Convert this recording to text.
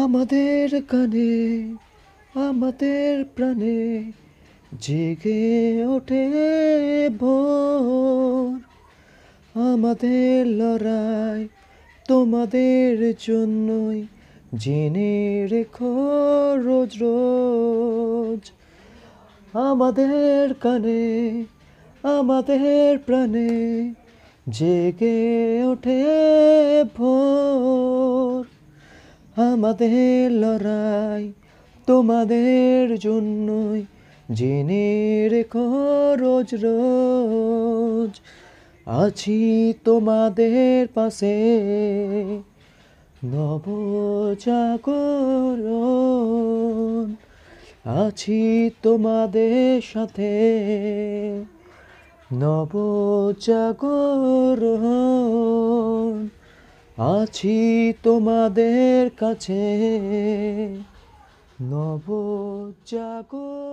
আমাদের কানে আমাদের প্রাণে জেগে ওঠে ভোর আমাদের লড়াই তোমাদের জন্যই জেনে রেখো রোজ রোজ আমাদের কানে আমাদের প্রাণে জেগে ওঠে ভোর আমাদের লড়াই তোমাদের জন্যই জেনে রেখো রোজ রোজ আছি তোমাদের পাশে নব আছি তোমাদের সাথে নবজাগরণ আছি তোমাদের কাছে নব জাগর